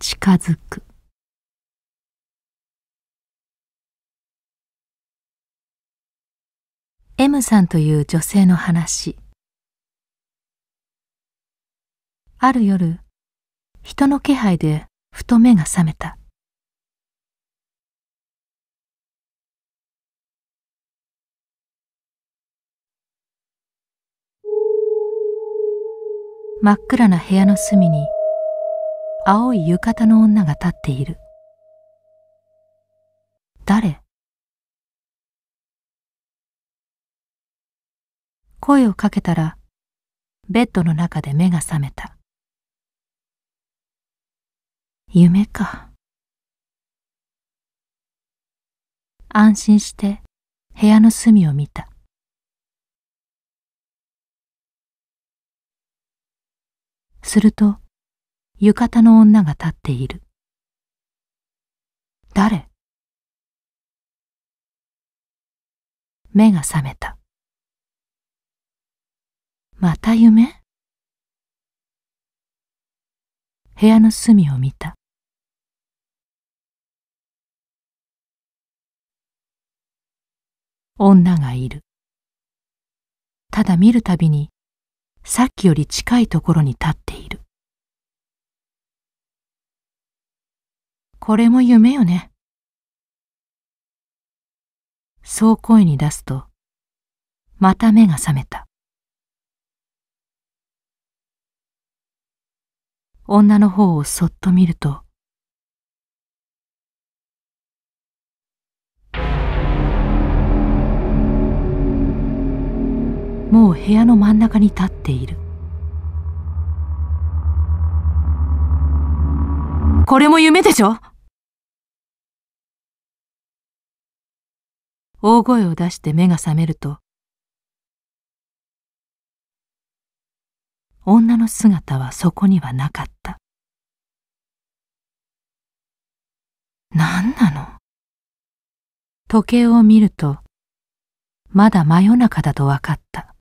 近づく「M さんという女性の話」ある夜人の気配でふと目が覚めた真っ暗な部屋の隅に青い浴衣の女が立っている。誰声をかけたら、ベッドの中で目が覚めた。夢か。安心して部屋の隅を見た。すると、浴衣の女が立っている。誰目が覚めた。また夢部屋の隅を見た。女がいる。ただ見るたびに、さっきより近いところに立っている。これも夢よね。そう声に出すと、また目が覚めた。女の方をそっと見ると、もう部屋の真ん中に立っている。これも夢でしょ大声を出して目が覚めると女の姿はそこにはなかった何なの時計を見るとまだ真夜中だと分かった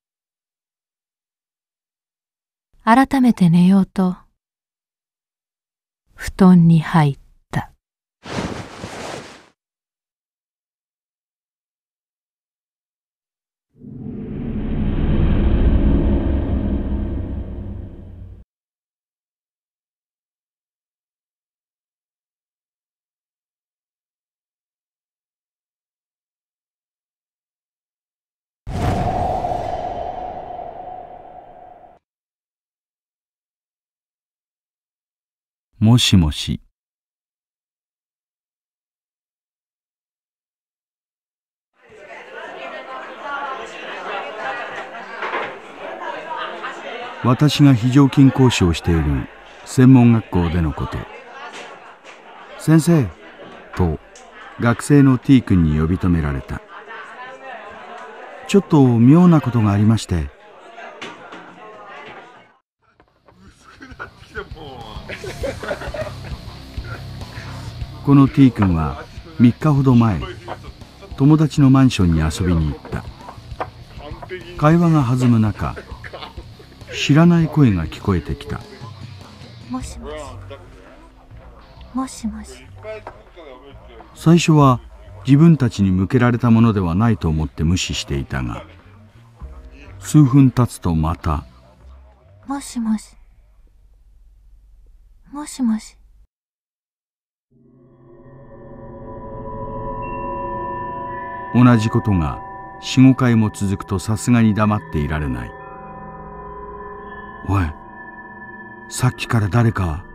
改めて寝ようと布団に入ったもしもし。私が非常勤講師をしている専門学校でのこと。先生と学生の T 君に呼び止められた。ちょっと妙なことがありまして。この T 君は3日ほど前友達のマンションに遊びに行った会話が弾む中知らない声が聞こえてきたもしもしもしもし最初は自分たちに向けられたものではないと思って無視していたが数分経つとまたもしもしもしもし同じことが45回も続くとさすがに黙っていられないおいさっきから誰か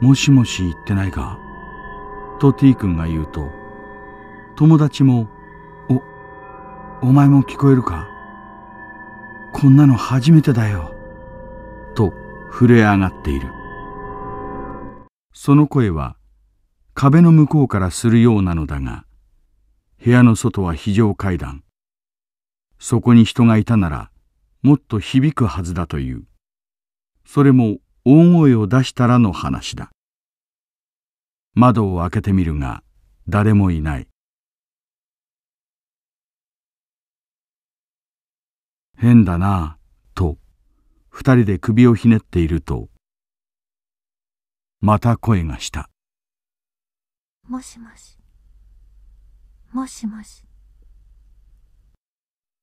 もしもし言ってないかと T 君が言うと友達もおお前も聞こえるかこんなの初めてだよと震え上がっているその声は壁の向こうからするようなのだが部屋の外は非常階段。そこに人がいたなら、もっと響くはずだという。それも大声を出したらの話だ。窓を開けてみるが、誰もいない。変だなと、二人で首をひねっていると、また声がした。もしもし。もしもし。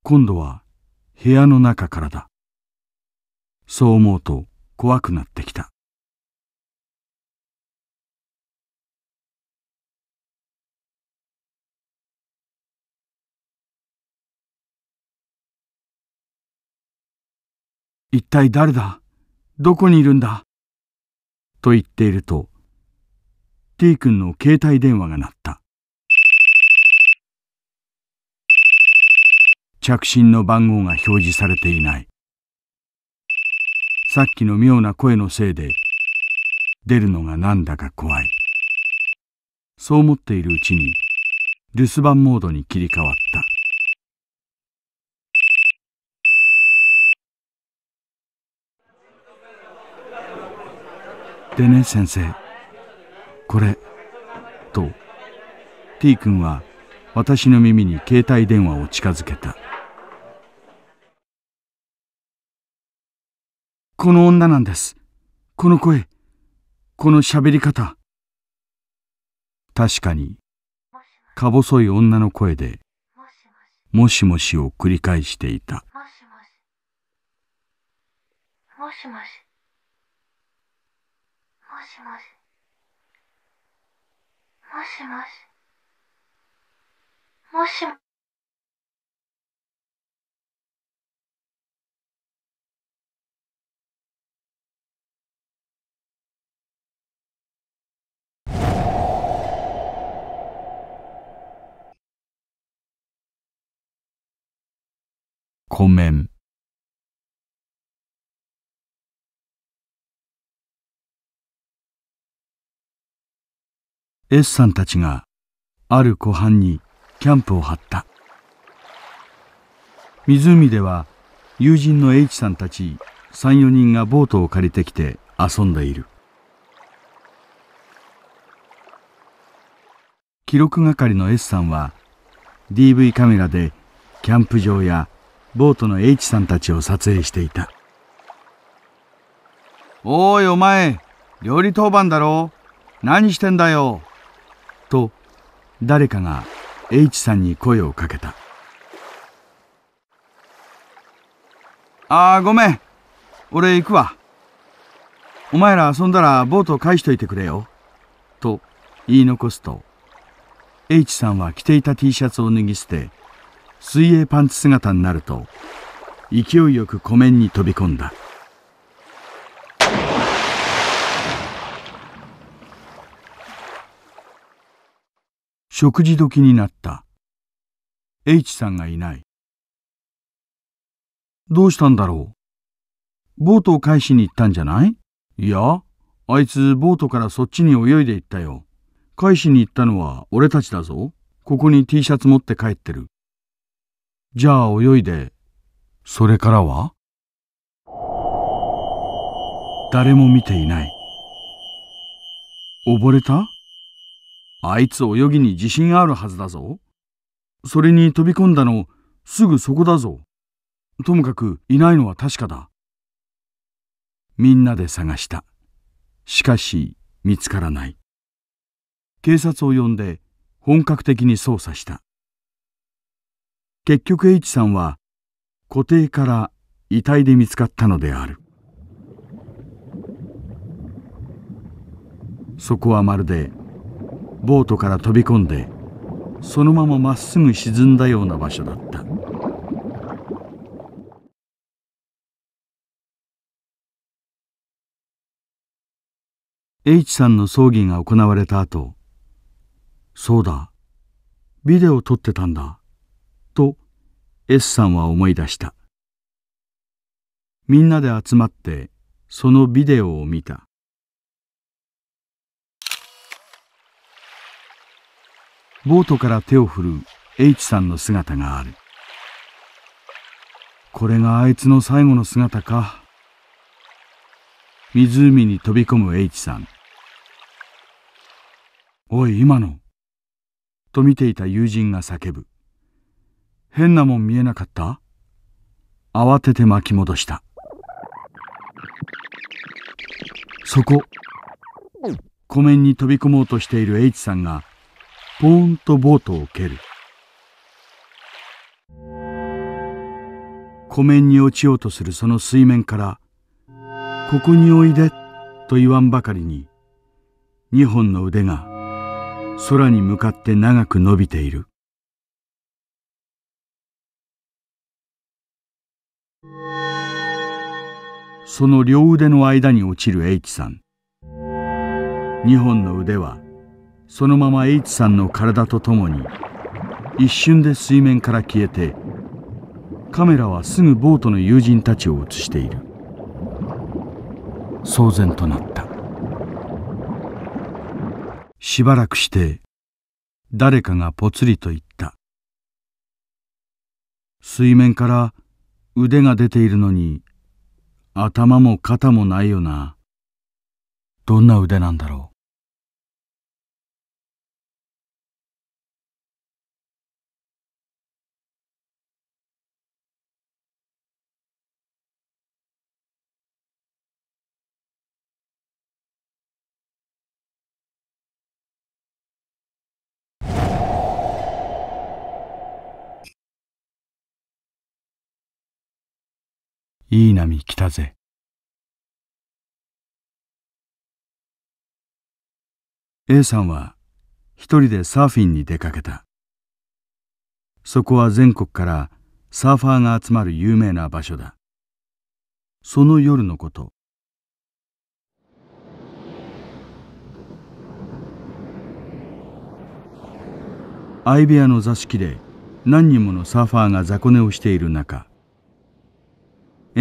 今度は部屋の中からだ。そう思うと怖くなってきた。一体誰だどこにいるんだと言っていると、T 君の携帯電話が鳴った。着信の番号が表示されていない。さっきの妙な声のせいで、出るのがなんだか怖い。そう思っているうちに、留守番モードに切り替わった。でね先生これと T 君は私の耳に携帯電話を近づけた。この女なんです。この声、この喋り方。確かに、か細い女の声で、もしもしを繰り返していた。もしもし。もしもし。もしもし。もしもし。もしもし。湖面スさんたちがある湖畔にキャンプを張った湖では友人の H さんたち34人がボートを借りてきて遊んでいる記録係の S さんは DV カメラでキャンプ場やボートの H さんたちを撮影していたおいお前料理当番だろ何してんだよと誰かが H さんに声をかけたああごめん俺行くわお前ら遊んだらボート返しといてくれよと言い残すと H さんは着ていた T シャツを脱ぎ捨て水泳パンツ姿になると勢いよく湖面に飛び込んだ食事時になった H さんがいないどうしたんだろうボートを返しに行ったんじゃないいやあいつボートからそっちに泳いで行ったよ返しに行ったのは俺たちだぞ。ここに T シャツ持って帰ってる。じゃあ泳いで。それからは誰も見ていない。溺れたあいつ泳ぎに自信あるはずだぞ。それに飛び込んだのすぐそこだぞ。ともかくいないのは確かだ。みんなで探した。しかし見つからない。警察を呼んで本格的に捜査した結局 H さんは固定から遺体で見つかったのであるそこはまるでボートから飛び込んでそのまままっすぐ沈んだような場所だった H さんの葬儀が行われた後そうだ、ビデオ撮ってたんだ、と S さんは思い出した。みんなで集まってそのビデオを見た。ボートから手を振る H さんの姿がある。これがあいつの最後の姿か。湖に飛び込む H さん。おい、今の。と見ていた友人が叫ぶ。変なもん見えなかった慌てて巻き戻した。そこ、湖面に飛び込もうとしている H さんが、ポーンとボートを蹴る。湖面に落ちようとするその水面から、ここにおいでと言わんばかりに、二本の腕が空に向かって長く伸びている。その両腕の間に落ちる H さん。2本の腕は、そのまま H さんの体とともに、一瞬で水面から消えて、カメラはすぐボートの友人たちを映している。騒然となった。しばらくして誰かがぽつりと言った水面から腕が出ているのに頭も肩もないよなどんな腕なんだろういい波来たぜ。A さんは一人でサーフィンに出かけた。そこは全国からサーファーが集まる有名な場所だ。その夜のこと。相部屋の座敷で何人ものサーファーが雑魚寝をしている中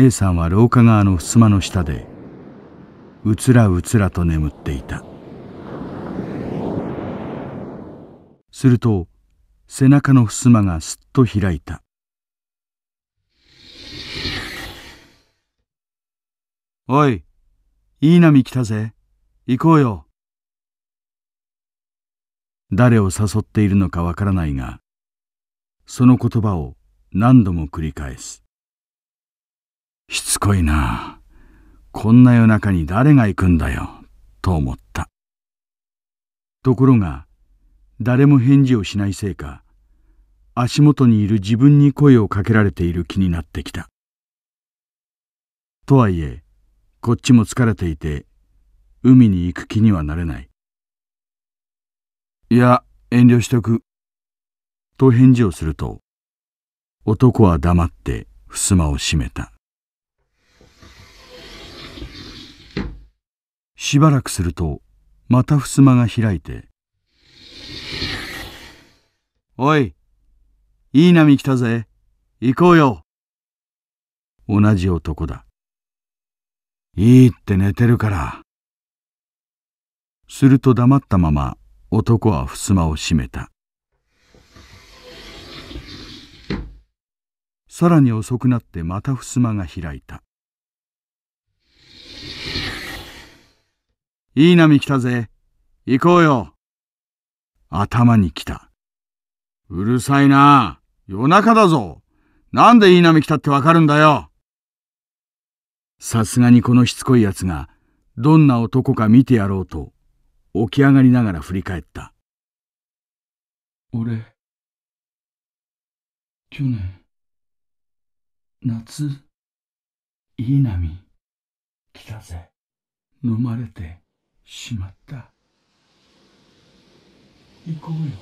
A さんは廊下側の襖の下でうつらうつらと眠っていたすると背中の襖がすっと開いた「おいいい波来たぜ行こうよ」誰を誘っているのかわからないがその言葉を何度も繰り返すしつこいな。こんな夜中に誰が行くんだよ、と思った。ところが、誰も返事をしないせいか、足元にいる自分に声をかけられている気になってきた。とはいえ、こっちも疲れていて、海に行く気にはなれない。いや、遠慮しとく。と返事をすると、男は黙って襖を閉めた。しばらくするとまた襖が開いて「おいいい波来たぜ行こうよ」同じ男だ「いいって寝てるから」すると黙ったまま男は襖を閉めたさらに遅くなってまた襖が開いたいい波来たぜ。行こうよ。頭に来た。うるさいな。夜中だぞ。なんでいい波来たってわかるんだよ。さすがにこのしつこい奴が、どんな男か見てやろうと、起き上がりながら振り返った。俺、去年、夏、いい波、来たぜ。飲まれて。しまった行こうよ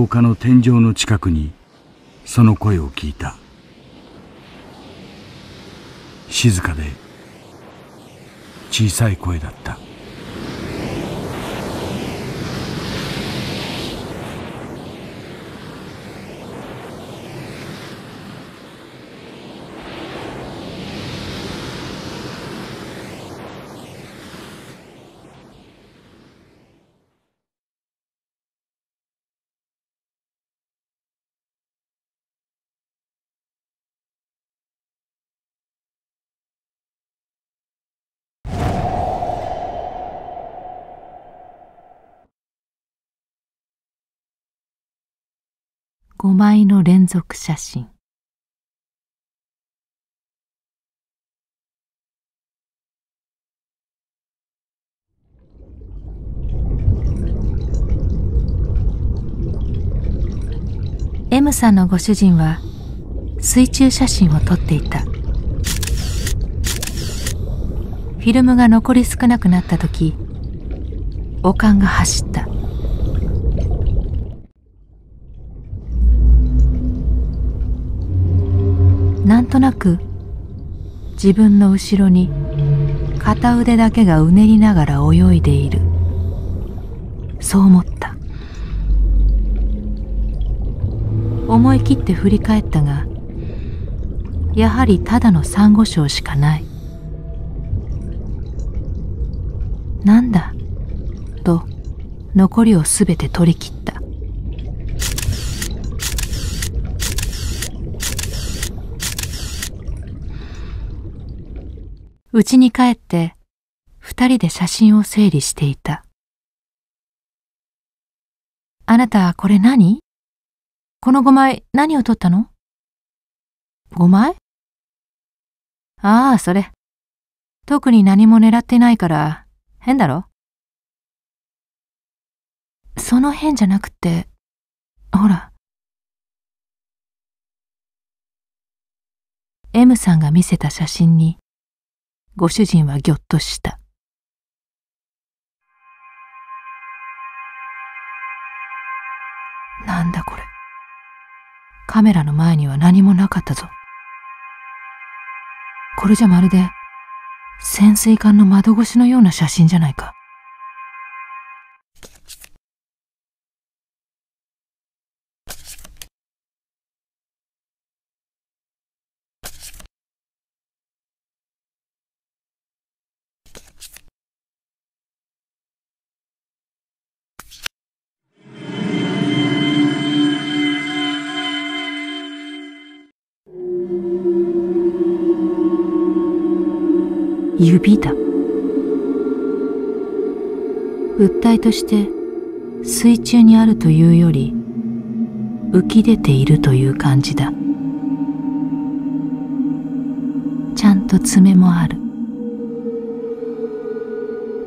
廊下の天井の近くにその声を聞いた静かで小さい声だった5枚の連続写真エムさんのご主人は水中写真を撮っていたフィルムが残り少なくなった時王冠が走ったなんとなく自分の後ろに片腕だけがうねりながら泳いでいるそう思った思い切って振り返ったがやはりただのサンゴ礁しかないなんだと残りをすべて取り切った家に帰って、二人で写真を整理していた。あなた、これ何この五枚、何を撮ったの五枚ああ、それ。特に何も狙ってないから、変だろその変じゃなくて、ほら。M さんが見せた写真に、ご主人はぎょっとした。なんだこれ。カメラの前には何もなかったぞ。これじゃまるで潜水艦の窓越しのような写真じゃないか。指だ物体として水中にあるというより浮き出ているという感じだちゃんと爪もある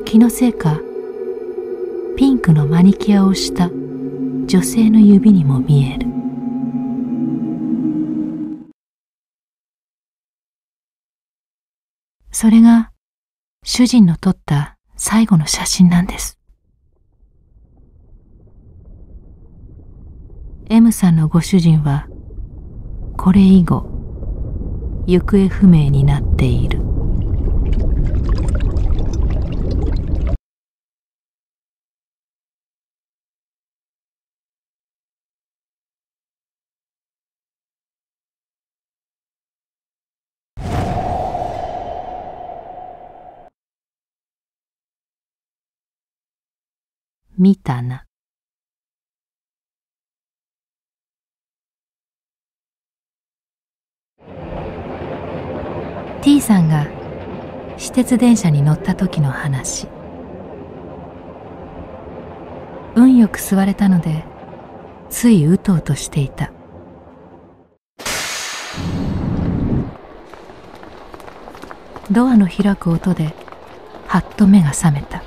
気のせいかピンクのマニキュアをした女性の指にも見えるそれが主人の撮った最後の写真なんです。M さんのご主人はこれ以後行方不明になっている。見たな。T さんが私鉄電車に乗った時の話運よく座れたのでついうとうとしていたドアの開く音ではっと目が覚めた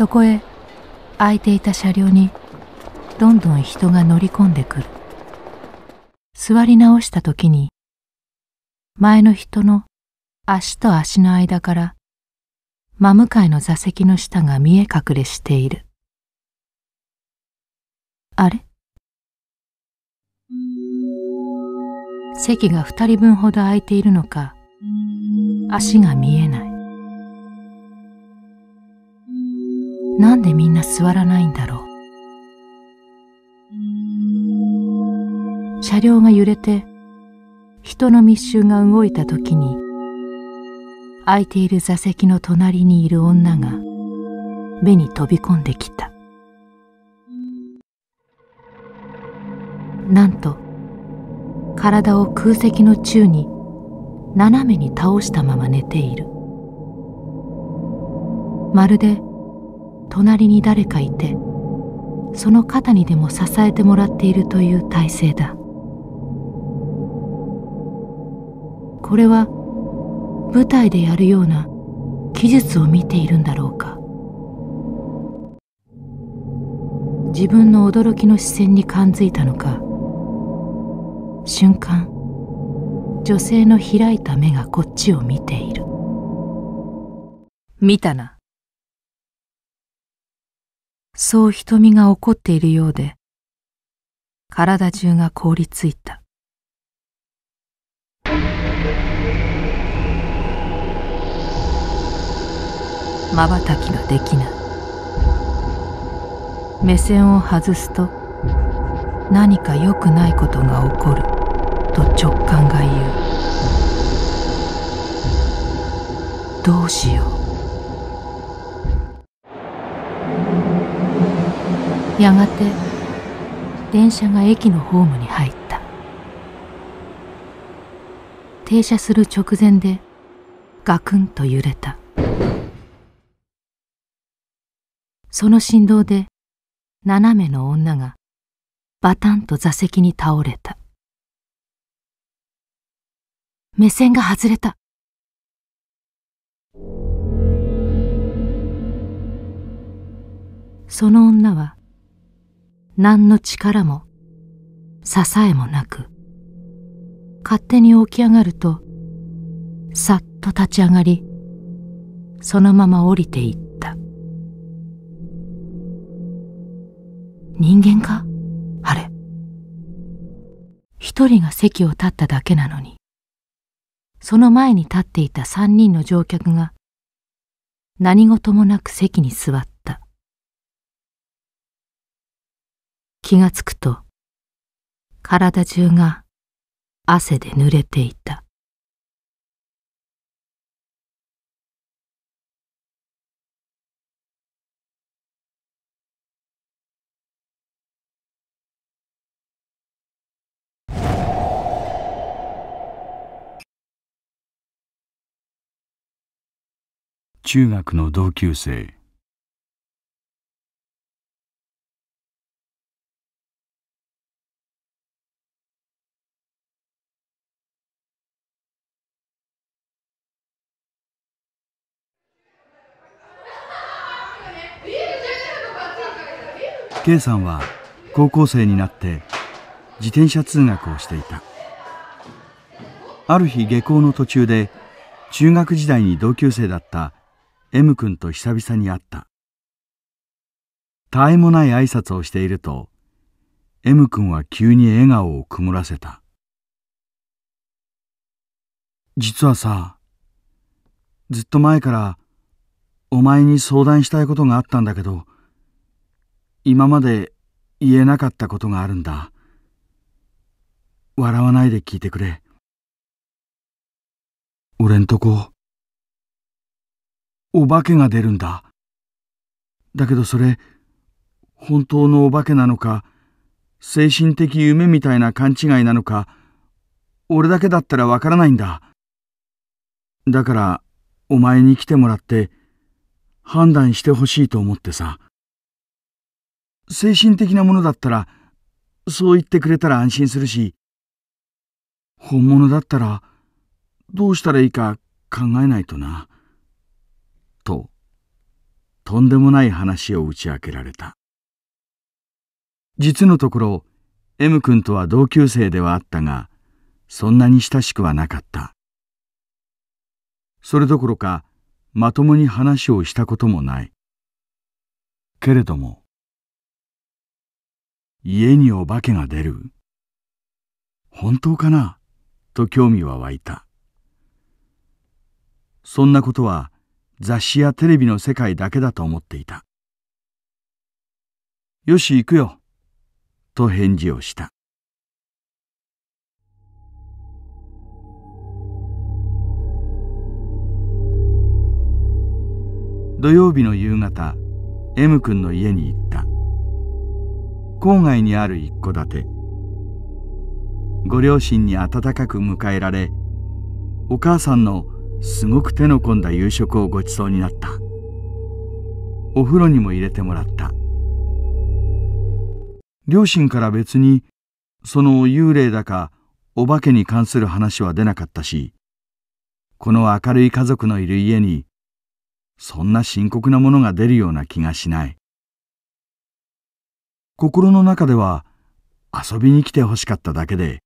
そこへ空いていた車両にどんどん人が乗り込んでくる座り直した時に前の人の足と足の間から真向かいの座席の下が見え隠れしているあれ席が二人分ほど空いているのか足が見えないなんでみんな座らないんだろう車両が揺れて人の密集が動いた時に空いている座席の隣にいる女が目に飛び込んできたなんと体を空席の宙に斜めに倒したまま寝ているまるで隣に誰かいてその肩にでも支えてもらっているという体制だこれは舞台でやるような技術を見ているんだろうか自分の驚きの視線に感づいたのか瞬間女性の開いた目がこっちを見ている見たなそう瞳が怒っているようで、体中が凍りついた。まばたきができない目線を外すと何か良くないことが起こると直感が言うどうしようやがて電車が駅のホームに入った停車する直前でガクンと揺れたその振動で斜めの女がバタンと座席に倒れた目線が外れたその女は何の力も支えもなく勝手に起き上がるとさっと立ち上がりそのまま降りていった人間かあれ一人が席を立っただけなのにその前に立っていた三人の乗客が何事もなく席に座っ気がつくと、体中が汗で濡れていた。中学の同級生 a さんは高校生になって自転車通学をしていたある日下校の途中で中学時代に同級生だった M 君と久々に会ったたえもない挨拶をしていると M 君は急に笑顔を曇らせた実はさずっと前からお前に相談したいことがあったんだけど今まで言えなかったことがあるんだ。笑わないで聞いてくれ。俺んとこ、お化けが出るんだ。だけどそれ、本当のお化けなのか、精神的夢みたいな勘違いなのか、俺だけだったらわからないんだ。だから、お前に来てもらって、判断してほしいと思ってさ。精神的なものだったら、そう言ってくれたら安心するし、本物だったら、どうしたらいいか考えないとな。と、とんでもない話を打ち明けられた。実のところ、M 君とは同級生ではあったが、そんなに親しくはなかった。それどころか、まともに話をしたこともない。けれども、家にお化けが出る本当かなと興味は湧いた。そんなことは雑誌やテレビの世界だけだと思っていた。よし行くよ、と返事をした。土曜日の夕方 M 君の家に行った郊外にある一戸建てご両親に温かく迎えられお母さんのすごく手の込んだ夕食をごちそうになったお風呂にも入れてもらった両親から別にその幽霊だかお化けに関する話は出なかったしこの明るい家族のいる家にそんな深刻なものが出るような気がしない心の中では遊びに来て欲しかっただけで、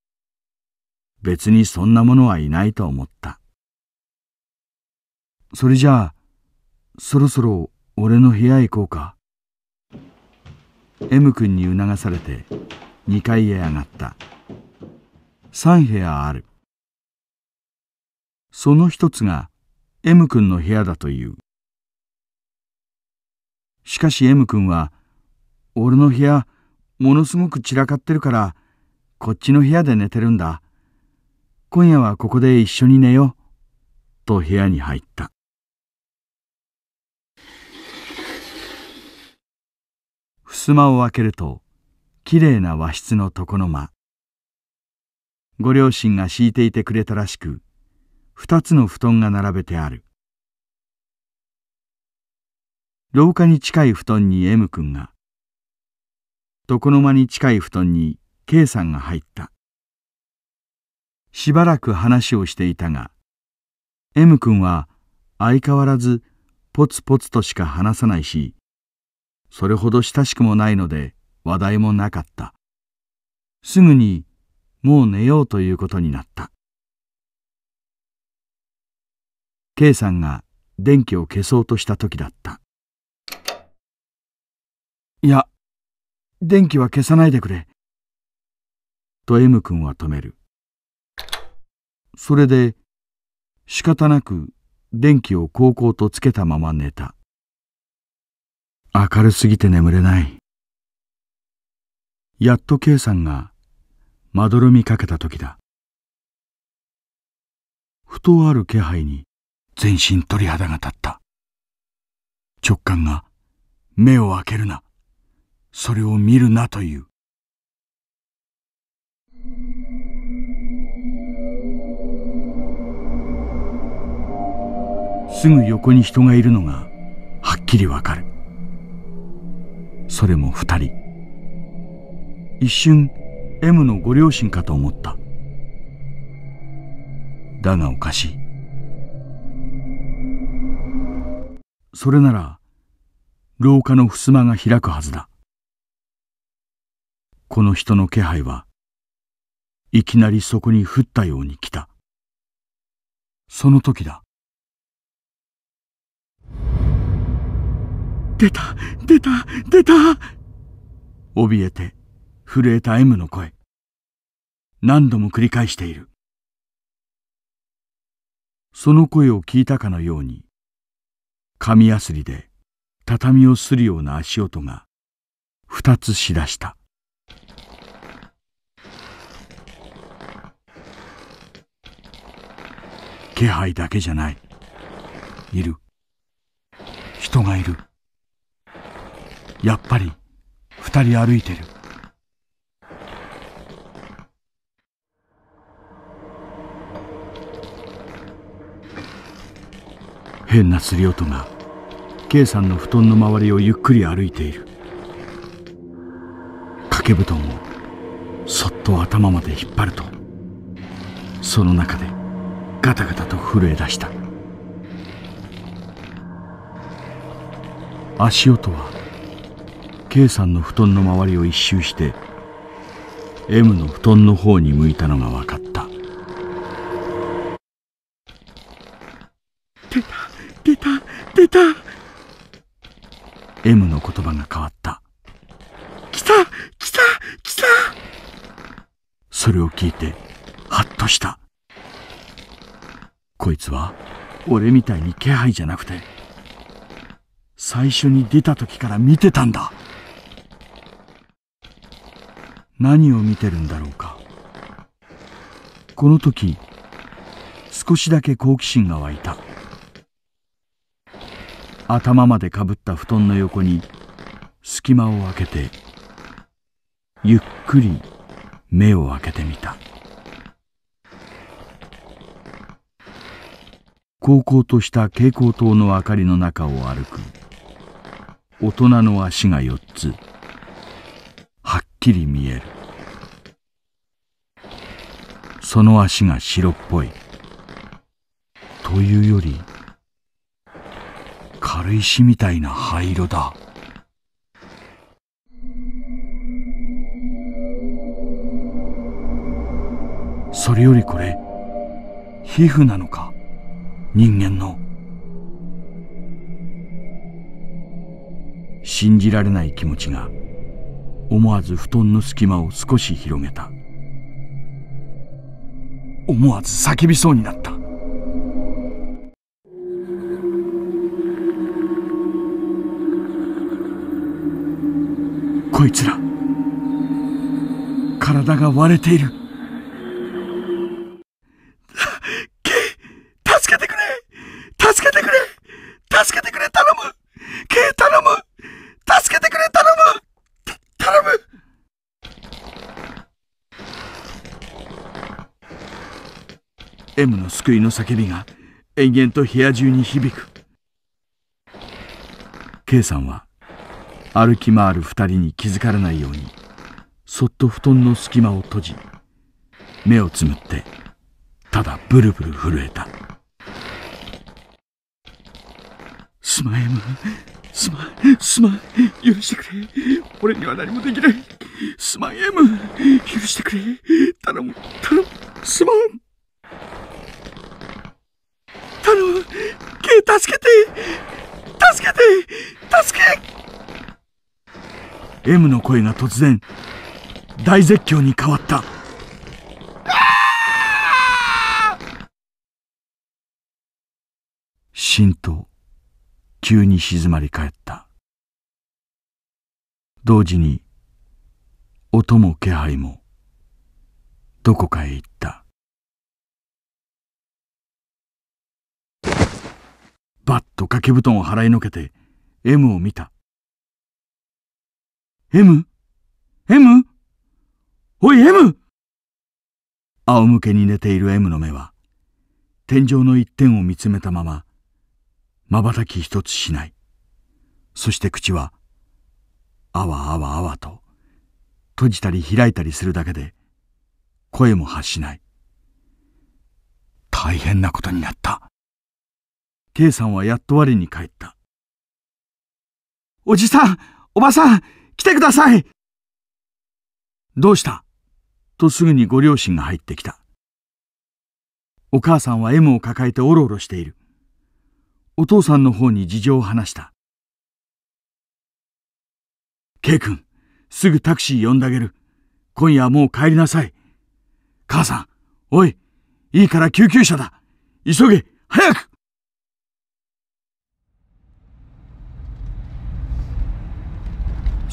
別にそんなものはいないと思った。それじゃあ、そろそろ俺の部屋へ行こうか。M 君に促されて2階へ上がった。3部屋ある。その一つが M 君の部屋だという。しかし M 君は俺の部屋、ものすごく散らかってるから、こっちの部屋で寝てるんだ。今夜はここで一緒に寝よう。と部屋に入った。襖を開けると、きれいな和室の床の間。ご両親が敷いていてくれたらしく、二つの布団が並べてある。廊下に近い布団に M 君が、床の間に近い布団に K さんが入った。しばらく話をしていたが、M 君は相変わらずポツポツとしか話さないし、それほど親しくもないので話題もなかった。すぐにもう寝ようということになった。K さんが電気を消そうとした時だった。いや、電気は消さないでくれ。と M 君は止める。それで、仕方なく電気をこうこうとつけたまま寝た。明るすぎて眠れない。やっと K さんがまどろみかけた時だ。ふとある気配に全身鳥肌が立った。直感が目を開けるなそれを見るなという。すぐ横に人がいるのがはっきりわかる。それも二人。一瞬 M のご両親かと思った。だがおかしい。それなら、廊下の襖が開くはずだ。この人の気配はいきなりそこに降ったように来たその時だ出た出た出た怯えて震えた M の声何度も繰り返しているその声を聞いたかのように紙やすりで畳をするような足音が二つしだした気配だけじゃない。いる。人がいる。やっぱり、二人歩いてる。変なすり音が K さんの布団の周りをゆっくり歩いている掛け布団をそっと頭まで引っ張るとその中でガタガタと震え出した足音は K さんの布団の周りを一周して M の布団の方に向いたのが分かった出た出た出た M の言葉が変わった来た来た来たそれを聞いてハッとしたこいつは俺みたいに気配じゃなくて最初に出た時から見てたんだ何を見てるんだろうかこの時少しだけ好奇心が湧いた頭までかぶった布団の横に隙間を開けてゆっくり目を開けてみた。高校とした蛍光灯の明かりの中を歩く。大人の足が四つ。はっきり見える。その足が白っぽい。というより、軽石みたいな灰色だ。それよりこれ、皮膚なのか人間の信じられない気持ちが思わず布団の隙間を少し広げた思わず叫びそうになったこいつら体が割れている M の救いの叫びが延々と部屋中に響く K さんは歩き回る二人に気づかれないようにそっと布団の隙間を閉じ目をつむってただブルブル震えたすまん M すまん、すまん、許してくれ。俺には何もできない。すまん、エム。許してくれ。頼む、頼む、すまん。頼むケ助けて助けて助け M の声が突然大絶叫に変わったしんと急に静まり返った同時に音も気配もどこかへ行ったバッと掛け布団を払いのけて M を見た。M?M? M? おい M! 仰向けに寝ている M の目は天井の一点を見つめたまま瞬き一つしない。そして口はあわあわあわと閉じたり開いたりするだけで声も発しない。大変なことになった。K さんはやっと我に帰った。おじさん、おばさん、来てくださいどうしたとすぐにご両親が入ってきた。お母さんは M を抱えておろおろしている。お父さんの方に事情を話した。K 君、すぐタクシー呼んであげる。今夜はもう帰りなさい。母さん、おい、いいから救急車だ。急げ、早く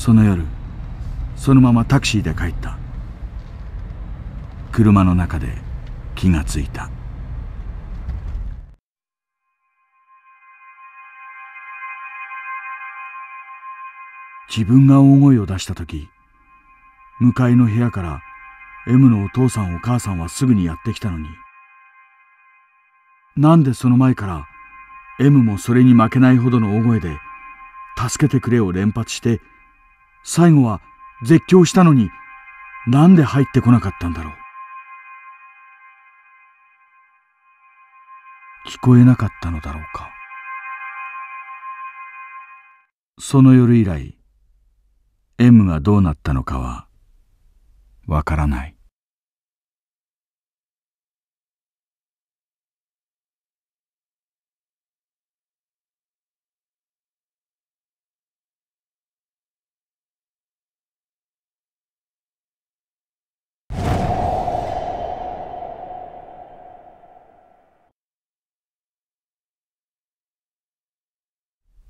その夜そのままタクシーで帰った車の中で気がついた自分が大声を出した時向かいの部屋から M のお父さんお母さんはすぐにやってきたのになんでその前から M もそれに負けないほどの大声で「助けてくれ」を連発して最後は絶叫したのになんで入ってこなかったんだろう。聞こえなかったのだろうか。その夜以来、M がどうなったのかは、わからない。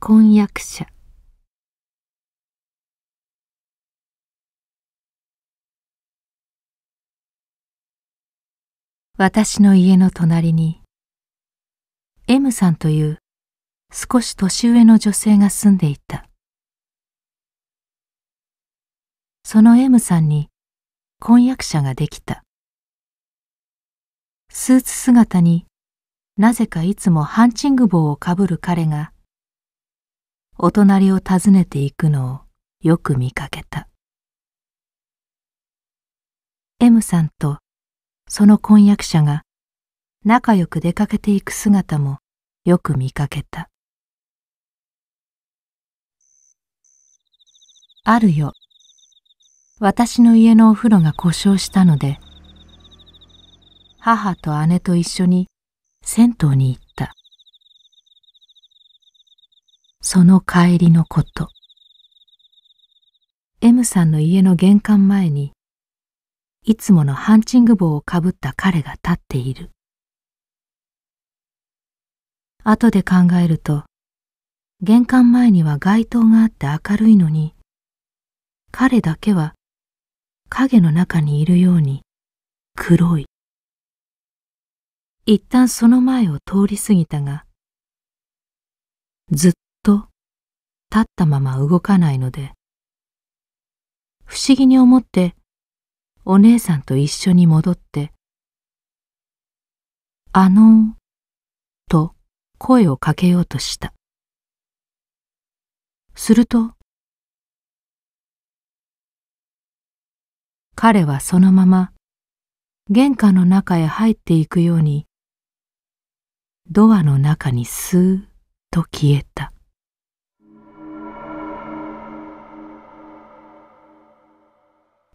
婚約者私の家の隣に M さんという少し年上の女性が住んでいたその M さんに婚約者ができたスーツ姿になぜかいつもハンチング帽をかぶる彼がお隣を訪ねていくのをよく見かけた M さんとその婚約者が仲良く出かけていく姿もよく見かけたあるよ私の家のお風呂が故障したので母と姉と一緒に銭湯に行っその帰りのこと M さんの家の玄関前にいつものハンチング帽をかぶった彼が立っている後で考えると玄関前には街灯があって明るいのに彼だけは影の中にいるように黒い一旦その前を通り過ぎたがずっ立ったまま動かないので、不思議に思って、お姉さんと一緒に戻って、あのー、と声をかけようとした。すると、彼はそのまま玄関の中へ入っていくように、ドアの中にスーッと消えた。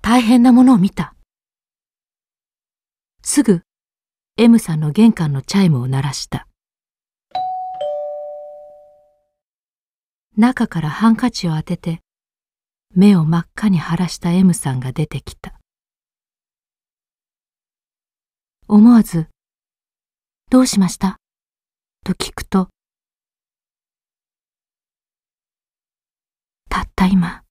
大変なものを見た。すぐ M さんの玄関のチャイムを鳴らした。中からハンカチを当てて目を真っ赤に腫らした M さんが出てきた。思わず、どうしましたと聞くと、たった今、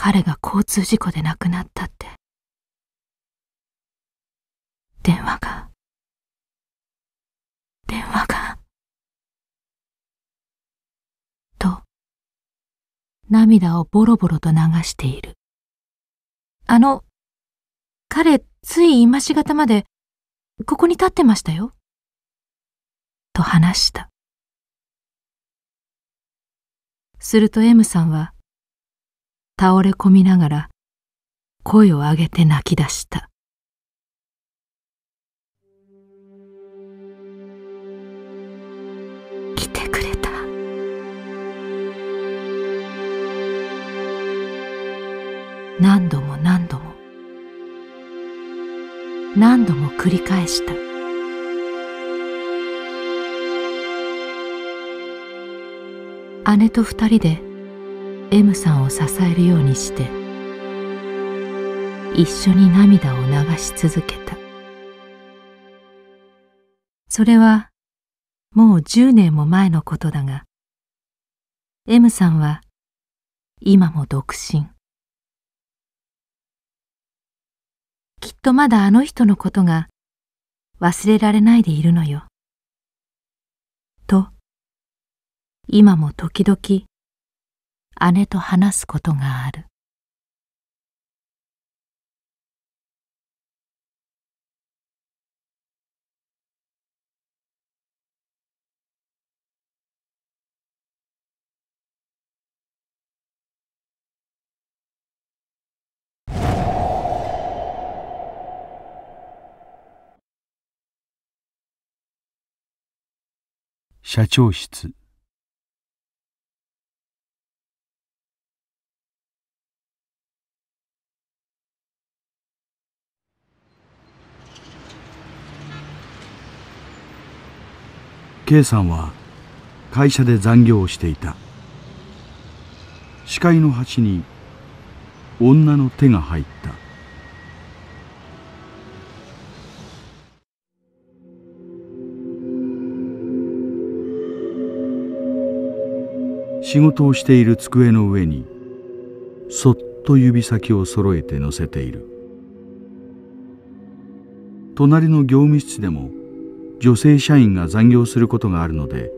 彼が交通事故で亡くなったって。電話が、電話が、と、涙をボロボロと流している。あの、彼、つい今しがたまで、ここに立ってましたよ。と話した。すると M さんは、倒れ込みながら声を上げて泣き出した。来てくれた。何度も何度も何度も繰り返した。姉と二人で M さんを支えるようにして一緒に涙を流し続けたそれはもう10年も前のことだが M さんは今も独身きっとまだあの人のことが忘れられないでいるのよ。と、今も時々姉と話すことがある社長室 K さんは会社で残業をしていた視界の端に女の手が入った仕事をしている机の上にそっと指先を揃えて乗せている隣の業務室でも女性社員が残業することがあるので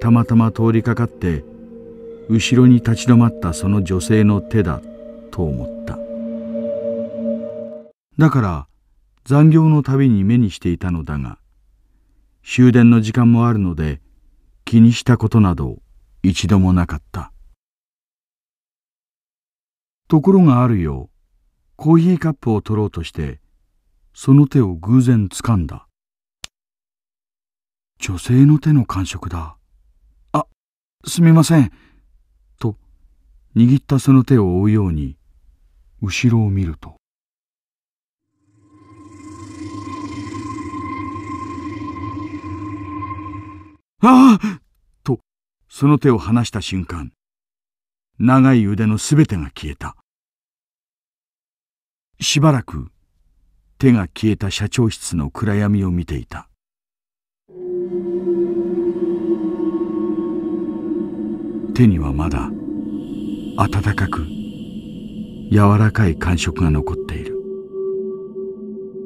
たまたま通りかかって後ろに立ち止まったその女性の手だと思っただから残業のたびに目にしていたのだが終電の時間もあるので気にしたことなど一度もなかったところがあるようコーヒーカップを取ろうとしてその手を偶然掴んだ女性の手の感触だ。あ、すみません。と、握ったその手を追うように、後ろを見ると。ああと、その手を離した瞬間、長い腕のすべてが消えた。しばらく、手が消えた社長室の暗闇を見ていた。手にはまだ温かく柔らかい感触が残っている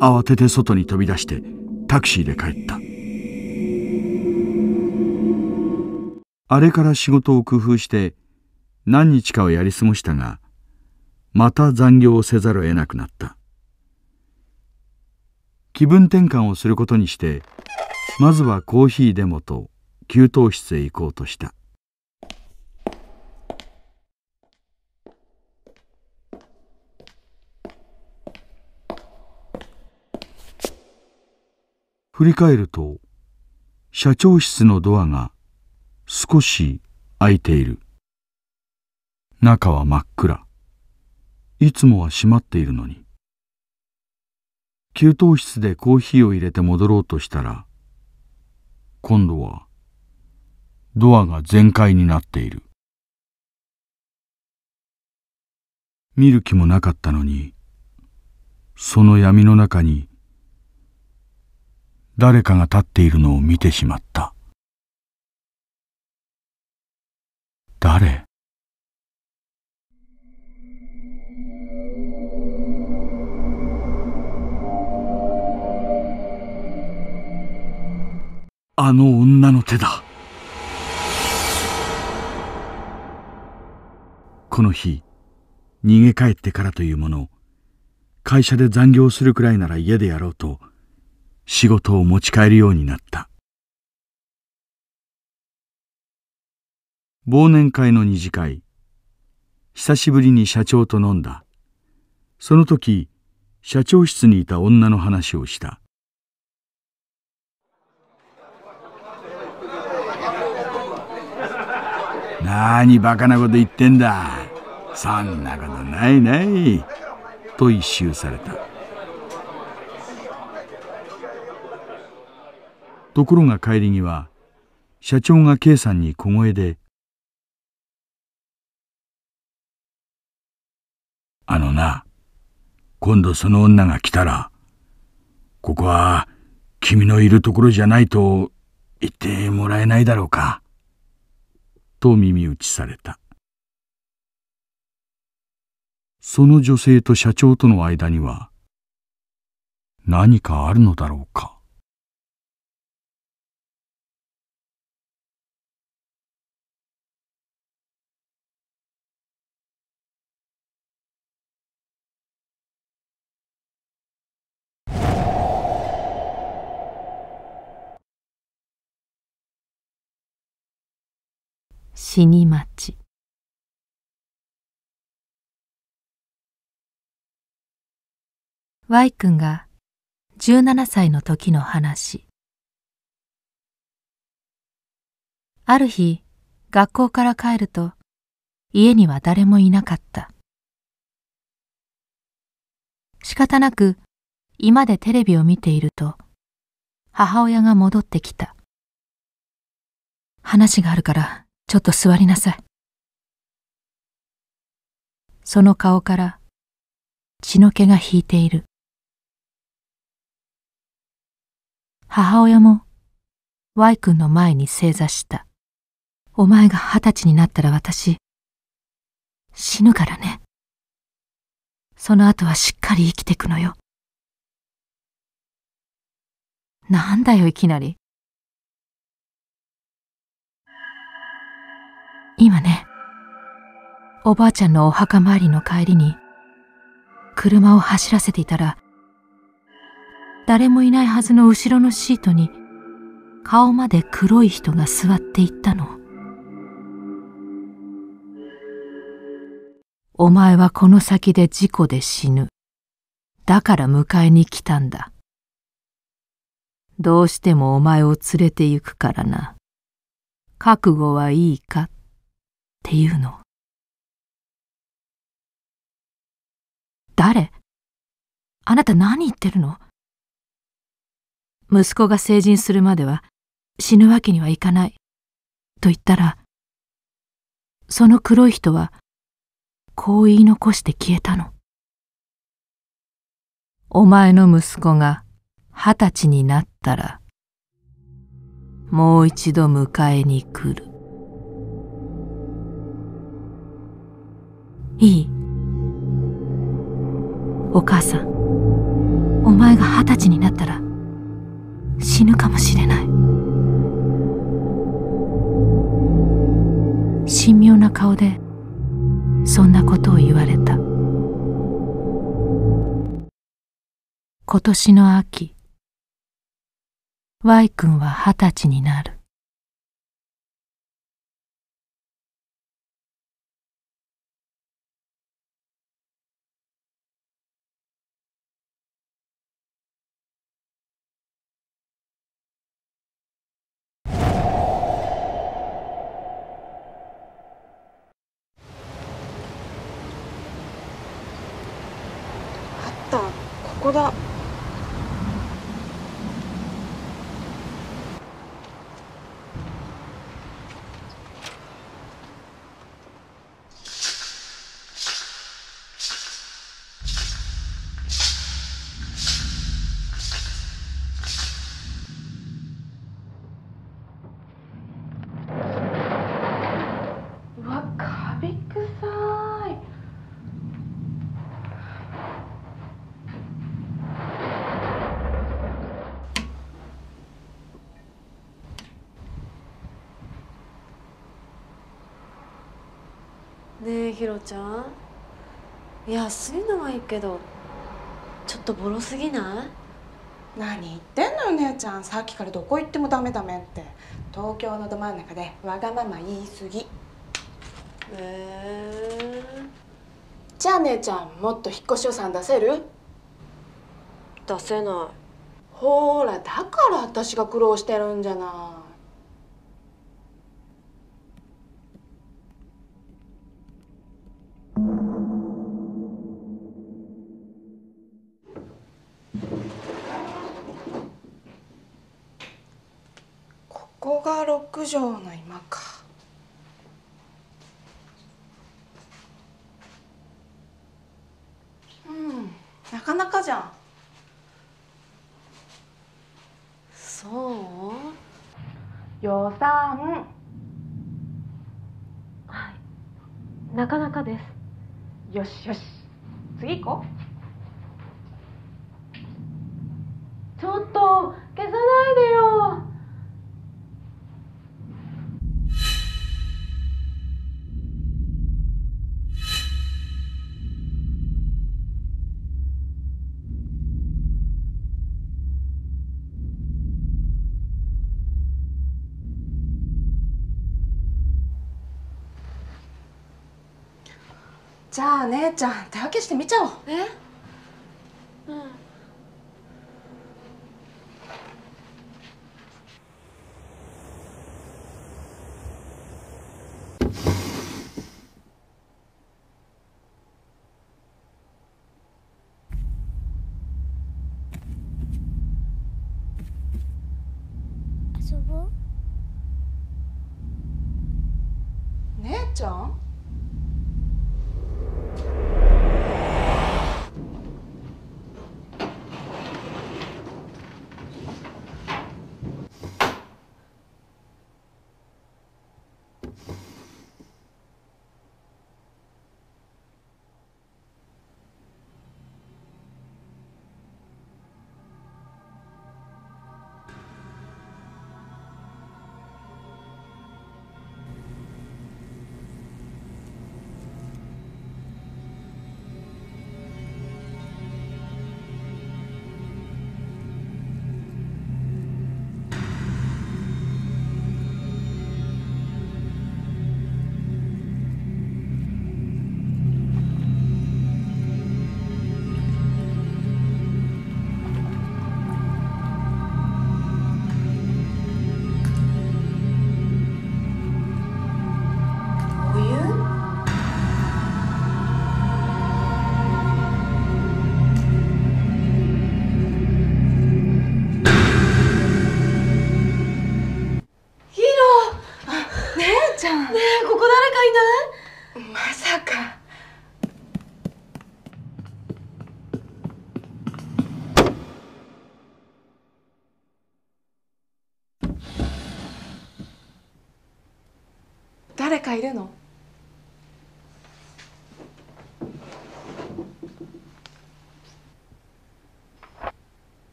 慌てて外に飛び出してタクシーで帰ったあれから仕事を工夫して何日かをやり過ごしたがまた残業をせざるを得なくなった気分転換をすることにしてまずはコーヒーでもと給湯室へ行こうとした振り返ると社長室のドアが少し開いている中は真っ暗いつもは閉まっているのに給湯室でコーヒーを入れて戻ろうとしたら今度はドアが全開になっている見る気もなかったのにその闇の中に誰かが立っているのを見てしまった。誰あの女の手だ。この日、逃げ帰ってからというもの、会社で残業するくらいなら家でやろうと、仕事を持ち帰るようになった忘年会の二次会久しぶりに社長と飲んだその時社長室にいた女の話をしたなにバカなこと言ってんだそんなことないないと一蹴されたところが帰り際、社長が K さんに小声で、あのな、今度その女が来たら、ここは君のいるところじゃないと言ってもらえないだろうか。と耳打ちされた。その女性と社長との間には何かあるのだろうか。死に待ちワイ君が17歳の時の話ある日学校から帰ると家には誰もいなかった仕方なく居間でテレビを見ていると母親が戻ってきた話があるからちょっと座りなさい。その顔から血の気が引いている。母親も Y 君の前に正座した。お前が二十歳になったら私、死ぬからね。その後はしっかり生きてくのよ。なんだよいきなり。今ね、おばあちゃんのお墓参りの帰りに、車を走らせていたら、誰もいないはずの後ろのシートに、顔まで黒い人が座っていったの。お前はこの先で事故で死ぬ。だから迎えに来たんだ。どうしてもお前を連れて行くからな。覚悟はいいかていうの誰あなた何言ってるの息子が成人するまでは死ぬわけにはいかないと言ったらその黒い人はこう言い残して消えたのお前の息子が二十歳になったらもう一度迎えに来るいいお母さんお前が二十歳になったら死ぬかもしれない神妙な顔でそんなことを言われた今年の秋 Y 君は二十歳になる up. ひろちゃん安いのはいいけどちょっとボロすぎない何言ってんのよ姉ちゃんさっきからどこ行ってもダメダメって東京のど真ん中でわがまま言いすぎへえじゃあ姉ちゃんもっと引っ越し予算出せる出せないほらだから私が苦労してるんじゃない予算はいなかなかですよしよし次行こう姉ちゃん手分けして見ちゃおうえ